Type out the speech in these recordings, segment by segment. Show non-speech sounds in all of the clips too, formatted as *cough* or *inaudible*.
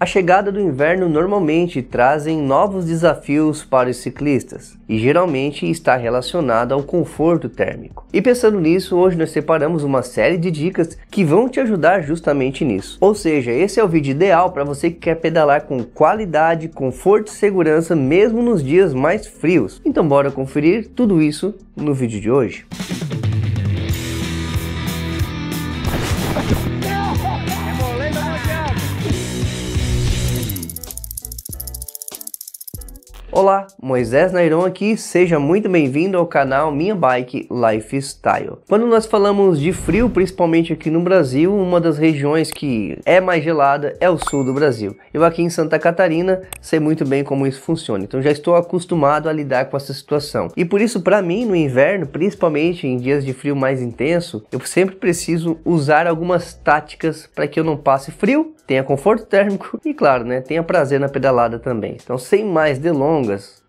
A chegada do inverno normalmente trazem novos desafios para os ciclistas e geralmente está relacionada ao conforto térmico. E pensando nisso, hoje nós separamos uma série de dicas que vão te ajudar justamente nisso. Ou seja, esse é o vídeo ideal para você que quer pedalar com qualidade, conforto e segurança mesmo nos dias mais frios. Então bora conferir tudo isso no vídeo de hoje. Olá, Moisés Nairon aqui, seja muito bem-vindo ao canal Minha Bike Lifestyle. Quando nós falamos de frio, principalmente aqui no Brasil, uma das regiões que é mais gelada é o sul do Brasil. Eu aqui em Santa Catarina sei muito bem como isso funciona, então já estou acostumado a lidar com essa situação. E por isso, para mim, no inverno, principalmente em dias de frio mais intenso, eu sempre preciso usar algumas táticas para que eu não passe frio tenha conforto térmico e, claro, né, tenha prazer na pedalada também. Então, sem mais delongas,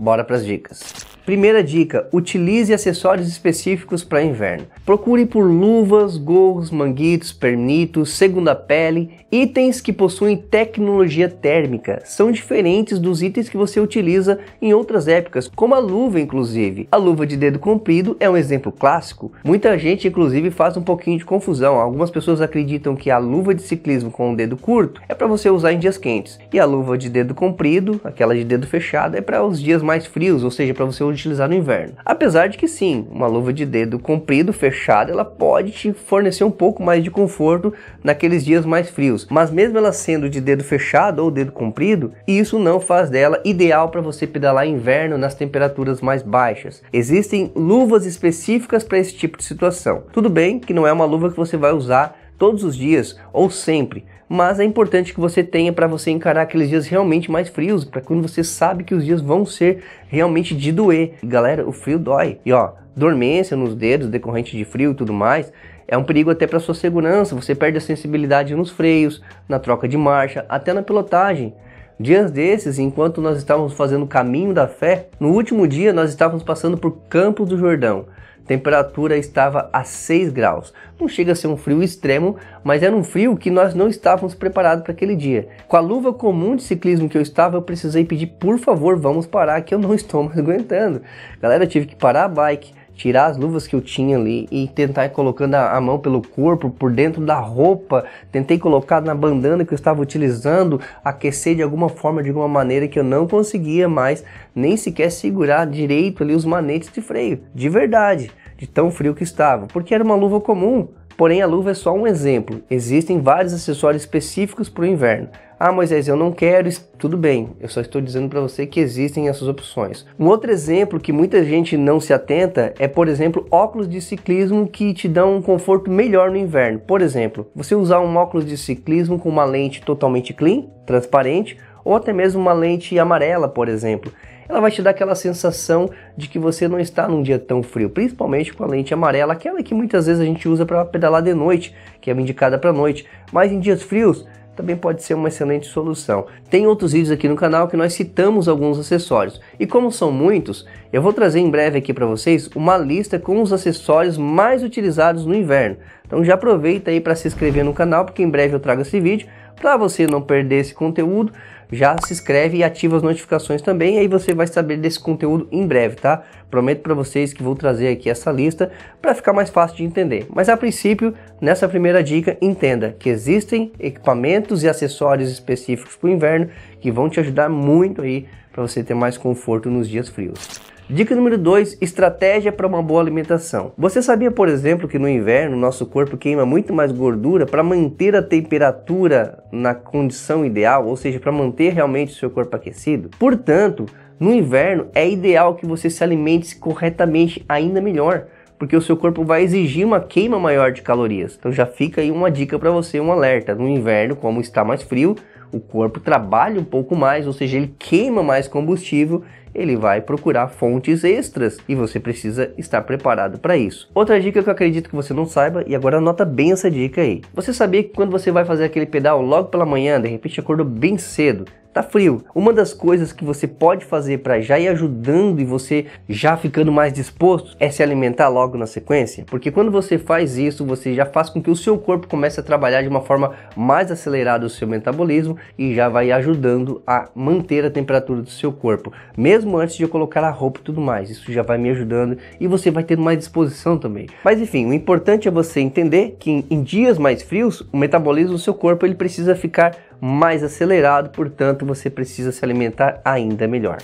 bora para as dicas. Primeira dica: utilize acessórios específicos para inverno. Procure por luvas, gorros, manguitos, pernitos, segunda pele, itens que possuem tecnologia térmica. São diferentes dos itens que você utiliza em outras épocas, como a luva, inclusive. A luva de dedo comprido é um exemplo clássico. Muita gente, inclusive, faz um pouquinho de confusão. Algumas pessoas acreditam que a luva de ciclismo com o dedo curto é para você usar em dias quentes, e a luva de dedo comprido, aquela de dedo fechado, é para os dias mais frios, ou seja, para você utilizar no inverno. Apesar de que sim, uma luva de dedo comprido, fechada, ela pode te fornecer um pouco mais de conforto naqueles dias mais frios. Mas mesmo ela sendo de dedo fechado ou dedo comprido, isso não faz dela ideal para você pedalar inverno nas temperaturas mais baixas. Existem luvas específicas para esse tipo de situação. Tudo bem que não é uma luva que você vai usar todos os dias ou sempre, mas é importante que você tenha para você encarar aqueles dias realmente mais frios, para quando você sabe que os dias vão ser realmente de doer. Galera, o frio dói. E ó, dormência nos dedos decorrente de frio e tudo mais, é um perigo até para sua segurança. Você perde a sensibilidade nos freios, na troca de marcha, até na pilotagem. Dias desses, enquanto nós estávamos fazendo o caminho da fé, no último dia nós estávamos passando por Campos do Jordão temperatura estava a 6 graus. Não chega a ser um frio extremo, mas era um frio que nós não estávamos preparados para aquele dia. Com a luva comum de ciclismo que eu estava, eu precisei pedir, por favor, vamos parar que eu não *laughs* estou mais aguentando. Galera, eu tive que parar a bike, tirar as luvas que eu tinha ali e tentar ir colocando a, a, mão pelo corpo, por dentro da roupa, tentei colocar na bandana que eu estava utilizando, aquecer de alguma forma, de alguma maneira que eu não conseguia mais nem sequer segurar direito ali os manetes de freio, de verdade, de tão frio que estava, porque era uma luva comum, Porém, a luva é só um exemplo. Existem vários acessórios específicos para o inverno. Ah, Moisés, eu não quero. Tudo bem, eu só estou dizendo para você que existem essas opções. Um outro exemplo que muita gente não se atenta é, por exemplo, óculos de ciclismo que te dão um conforto melhor no inverno. Por exemplo, você usar um óculos de ciclismo com uma lente totalmente clean, transparente, ou até mesmo uma lente amarela, por exemplo. Ela vai te dar aquela sensação de que você não está num dia tão frio, principalmente com a lente amarela, aquela que muitas vezes a gente usa para pedalar de noite, que é indicada para noite, mas em dias frios também pode ser uma excelente solução. Tem outros vídeos aqui no canal que nós citamos alguns acessórios. E como são muitos, eu vou trazer em breve aqui para vocês uma lista com os acessórios mais utilizados no inverno. Então já aproveita aí para se inscrever no canal, porque em breve eu trago esse vídeo para você não perder esse conteúdo, já se inscreve e ativa as notificações também, aí você vai saber desse conteúdo em breve, tá? Prometo para vocês que vou trazer aqui essa lista para ficar mais fácil de entender. Mas a princípio, nessa primeira dica, entenda que existem equipamentos e acessórios específicos para o inverno que vão te ajudar muito aí para você ter mais conforto nos dias frios. Dica número 2, estratégia para uma boa alimentação. Você sabia, por exemplo, que no inverno nosso corpo queima muito mais gordura para manter a temperatura na condição ideal, ou seja, para manter realmente o seu corpo aquecido? Portanto, no inverno é ideal que você se alimente corretamente ainda melhor, porque o seu corpo vai exigir uma queima maior de calorias. Então já fica aí uma dica para você, um alerta. No inverno, como está mais frio, o corpo trabalha um pouco mais, ou seja, ele queima mais combustível, ele vai procurar fontes extras e você precisa estar preparado para isso. Outra dica que eu acredito que você não saiba, e agora anota bem essa dica aí. Você sabia que quando você vai fazer aquele pedal logo pela manhã, de repente acordou bem cedo, tá frio. Uma das coisas que você pode fazer para já ir ajudando e você já ficando mais disposto é se alimentar logo na sequência, porque quando você faz isso, você já faz com que o seu corpo comece a trabalhar de uma forma mais acelerada o seu metabolismo e já vai ajudando a manter a temperatura do seu corpo, mesmo antes de eu colocar a roupa e tudo mais. Isso já vai me ajudando e você vai tendo mais disposição também. Mas enfim, o importante é você entender que em, em dias mais frios, o metabolismo do seu corpo ele precisa ficar mais acelerado, portanto, você precisa se alimentar ainda melhor.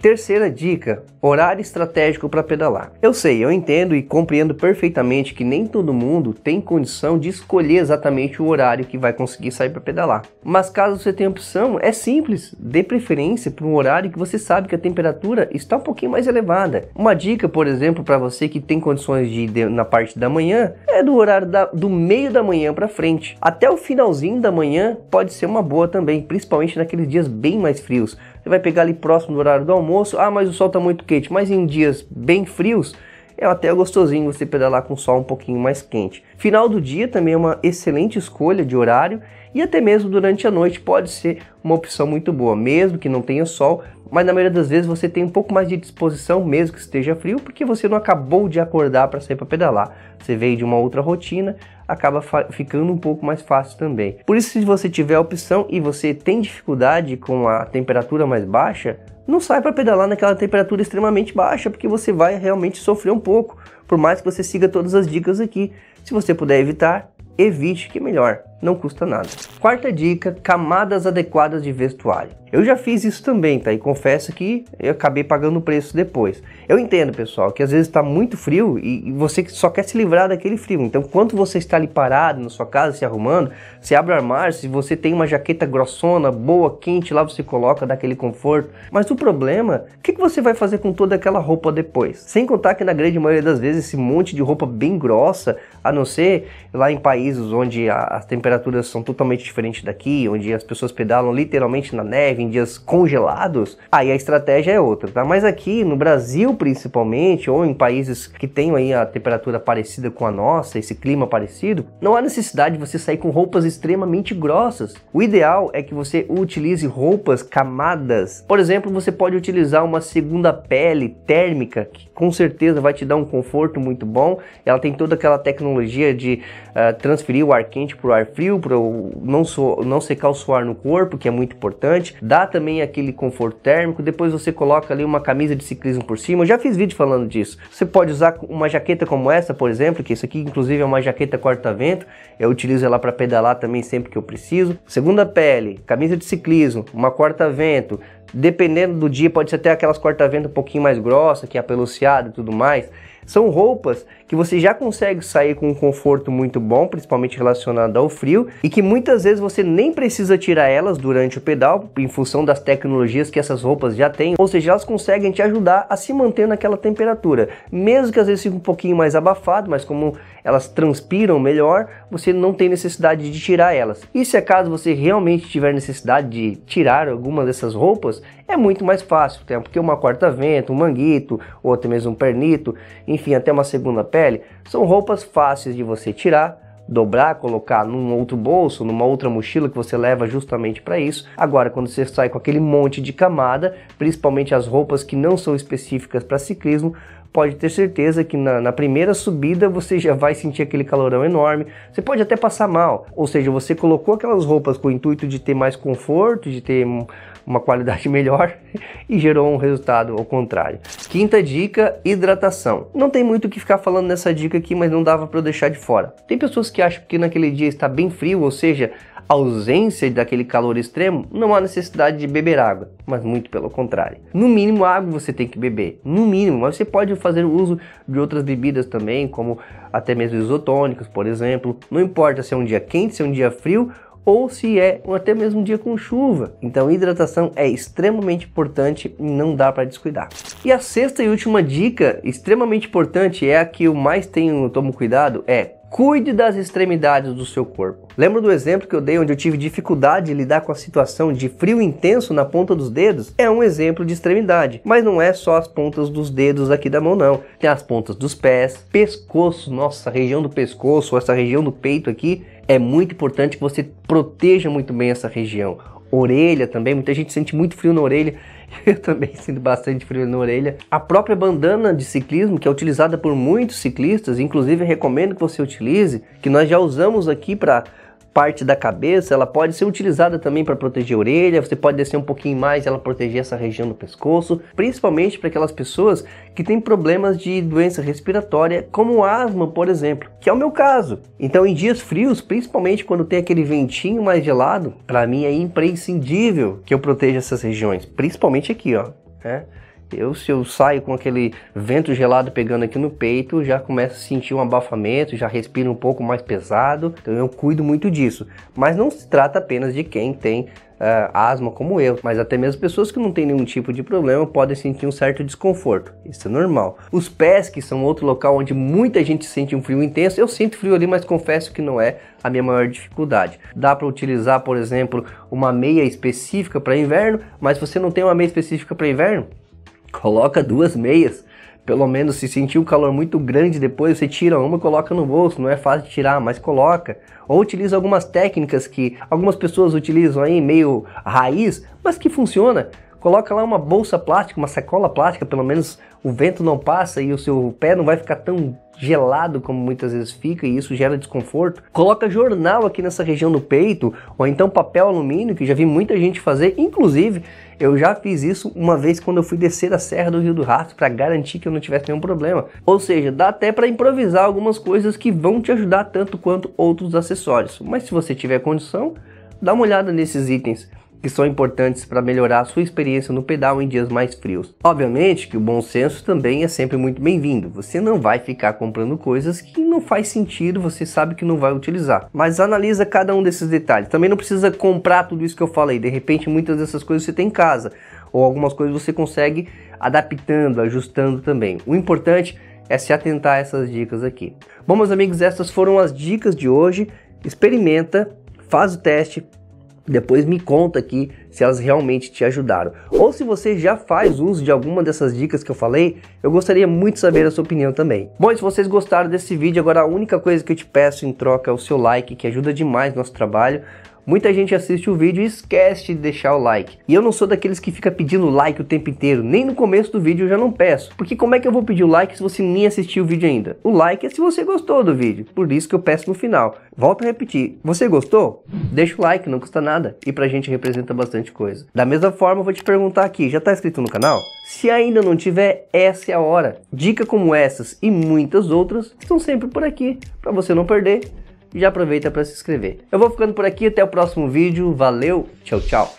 Terceira dica: horário estratégico para pedalar. Eu sei, eu entendo e compreendo perfeitamente que nem todo mundo tem condição de escolher exatamente o horário que vai conseguir sair para pedalar. Mas caso você tenha opção, é simples, dê preferência para um horário que você sabe que a temperatura está um pouquinho mais elevada. Uma dica, por exemplo, para você que tem condições de ir na parte da manhã, é do horário da, do meio da manhã para frente. Até o finalzinho da manhã pode ser uma boa também, principalmente naqueles dias bem mais frios você vai pegar ali próximo do horário do almoço. Ah, mas o sol está muito quente. Mas em dias bem frios, é até gostosinho você pedalar com o sol um pouquinho mais quente. Final do dia também é uma excelente escolha de horário e até mesmo durante a noite pode ser uma opção muito boa, mesmo que não tenha sol, mas na maioria das vezes você tem um pouco mais de disposição, mesmo que esteja frio, porque você não acabou de acordar para sair para pedalar. Você veio de uma outra rotina, acaba ficando um pouco mais fácil também. Por isso, se você tiver a opção e você tem dificuldade com a temperatura mais baixa, não sai para pedalar naquela temperatura extremamente baixa, porque você vai realmente sofrer um pouco, por mais que você siga todas as dicas aqui. Se você puder evitar, evite, que é melhor não custa nada. Quarta dica, camadas adequadas de vestuário. Eu já fiz isso também, tá? E confesso que eu acabei pagando o preço depois. Eu entendo, pessoal, que às vezes está muito frio e você só quer se livrar daquele frio. Então, quando você está ali parado na sua casa, se arrumando, você abre o armário, se você tem uma jaqueta grossona, boa, quente, lá você coloca, dá aquele conforto. Mas o problema, o que, que você vai fazer com toda aquela roupa depois? Sem contar que na grande maioria das vezes esse monte de roupa bem grossa, a não ser lá em países onde as temperaturas temperaturas são totalmente diferentes daqui, onde as pessoas pedalam literalmente na neve, em dias congelados, aí a estratégia é outra, tá? Mas aqui no Brasil, principalmente, ou em países que tenham aí a temperatura parecida com a nossa, esse clima parecido, não há necessidade de você sair com roupas extremamente grossas. O ideal é que você utilize roupas camadas. Por exemplo, você pode utilizar uma segunda pele térmica, que com certeza vai te dar um conforto muito bom. Ela tem toda aquela tecnologia de uh, transferir o ar quente para o ar frio, frio, para não, so, não secar o suor no corpo, que é muito importante. Dá também aquele conforto térmico. Depois você coloca ali uma camisa de ciclismo por cima. Eu já fiz vídeo falando disso. Você pode usar uma jaqueta como essa, por exemplo, que isso aqui inclusive é uma jaqueta corta-vento. Eu utilizo ela para pedalar também sempre que eu preciso. Segunda pele, camisa de ciclismo, uma corta-vento. Dependendo do dia, pode ser até aquelas corta-vento um pouquinho mais grossa, que é apeluciada e tudo mais. São roupas que você já consegue sair com um conforto muito bom, principalmente relacionado ao frio, e que muitas vezes você nem precisa tirar elas durante o pedal, em função das tecnologias que essas roupas já têm, ou seja, elas conseguem te ajudar a se manter naquela temperatura, mesmo que às vezes fique um pouquinho mais abafado, mas como elas transpiram melhor, você não tem necessidade de tirar elas. E se acaso você realmente tiver necessidade de tirar alguma dessas roupas, é muito mais fácil, né? porque uma quarta-vento, um manguito, ou até mesmo um pernito, enfim, até uma segunda pele, são roupas fáceis de você tirar, dobrar, colocar num outro bolso, numa outra mochila que você leva justamente para isso. Agora, quando você sai com aquele monte de camada, principalmente as roupas que não são específicas para ciclismo, pode ter certeza que na, na, primeira subida você já vai sentir aquele calorão enorme. Você pode até passar mal, ou seja, você colocou aquelas roupas com o intuito de ter mais conforto, de ter uma qualidade *laughs* melhor e gerou um resultado ao contrário. Quinta dica, hidratação. Não tem muito o que ficar falando nessa dica aqui, mas não dava para eu deixar de fora. Tem pessoas que acham que naquele dia está bem frio, ou seja, ausência daquele calor extremo, não há necessidade de beber água, mas muito pelo contrário. No mínimo, água você tem que beber, no mínimo, mas você pode fazer uso de outras bebidas também, como até mesmo isotônicos, por exemplo. Não importa se é um dia quente, se é um dia frio, ou se é até mesmo um dia com chuva. Então hidratação é extremamente importante e não dá para descuidar. E a sexta e última dica extremamente importante é a que eu mais tenho tomo cuidado é Cuide das extremidades do seu corpo. Lembra do exemplo que eu dei onde eu tive dificuldade de lidar com a situação de frio intenso na ponta dos dedos? É um exemplo de extremidade, mas não é só as pontas dos dedos aqui da mão não. Tem as pontas dos pés, pescoço, nossa, região do pescoço, essa região do peito aqui, é muito importante que você proteja muito bem essa região orelha também, muita gente sente muito frio na orelha. *laughs* Eu também sinto bastante frio na orelha. A própria bandana de ciclismo, que é utilizada por muitos ciclistas, inclusive recomendo que você utilize, que nós já usamos aqui para parte da cabeça, ela pode ser utilizada também para proteger a orelha, você pode descer um pouquinho mais e ela proteger essa região do pescoço, principalmente para aquelas pessoas que têm problemas de doença respiratória, como asma, por exemplo, que é o meu caso. Então, em dias frios, principalmente quando tem aquele ventinho mais gelado, para mim é imprescindível que eu proteja essas regiões, principalmente aqui, ó. Né? Eu, se eu saio com aquele vento gelado pegando aqui no peito, já começo a sentir um abafamento, já respiro um pouco mais pesado. Então eu cuido muito disso. Mas não se trata apenas de quem tem Uh, asma como eu, mas até mesmo pessoas que não têm nenhum tipo de problema podem sentir um certo desconforto. Isso é normal. Os pés, que são outro local onde muita gente sente um frio intenso, eu sinto frio ali, mas confesso que não é a minha maior dificuldade. Dá para utilizar, por exemplo, uma meia específica para inverno, mas você não tem uma meia específica para inverno? Coloca duas meias, pelo menos se sentir um calor muito grande depois, você tira uma e coloca no bolso, não é fácil de tirar, mas coloca. Ou utiliza algumas técnicas que algumas pessoas utilizam aí, meio raiz, mas que funciona coloca lá uma bolsa plástica, uma sacola plástica, pelo menos o vento não passa e o seu pé não vai ficar tão gelado como muitas vezes fica e isso gera desconforto. Coloca jornal aqui nessa região do peito ou então papel alumínio, que já vi muita gente fazer, inclusive eu já fiz isso uma vez quando eu fui descer a serra do Rio do Rastro para garantir que eu não tivesse nenhum problema. Ou seja, dá até para improvisar algumas coisas que vão te ajudar tanto quanto outros acessórios. Mas se você tiver condição, dá uma olhada nesses itens que são importantes para melhorar a sua experiência no pedal em dias mais frios. Obviamente que o bom senso também é sempre muito bem-vindo. Você não vai ficar comprando coisas que não faz sentido, você sabe que não vai utilizar. Mas analisa cada um desses detalhes. Também não precisa comprar tudo isso que eu falei. De repente, muitas dessas coisas você tem em casa ou algumas coisas você consegue adaptando, ajustando também. O importante é se atentar a essas dicas aqui. Bom, meus amigos, essas foram as dicas de hoje. Experimenta, faz o teste, depois me conta aqui se elas realmente te ajudaram. Ou se você já faz uso de alguma dessas dicas que eu falei, eu gostaria muito de saber a sua opinião também. Bom, se vocês gostaram desse vídeo, agora a única coisa que eu te peço em troca é o seu like, que ajuda demais nosso trabalho. Muita gente assiste o vídeo e esquece de deixar o like. E eu não sou daqueles que fica pedindo like o tempo inteiro, nem no começo do vídeo eu já não peço. Porque como é que eu vou pedir o like se você nem assistiu o vídeo ainda? O like é se você gostou do vídeo, por isso que eu peço no final. Volto a repetir, você gostou? Deixa o like, não custa nada. E pra gente representa bastante coisa. Da mesma forma, eu vou te perguntar aqui, já tá inscrito no canal? Se ainda não tiver, essa é a hora. Dica como essas e muitas outras estão sempre por aqui, para você não perder e já aproveita para se inscrever. Eu vou ficando por aqui, até o próximo vídeo. Valeu, tchau, tchau.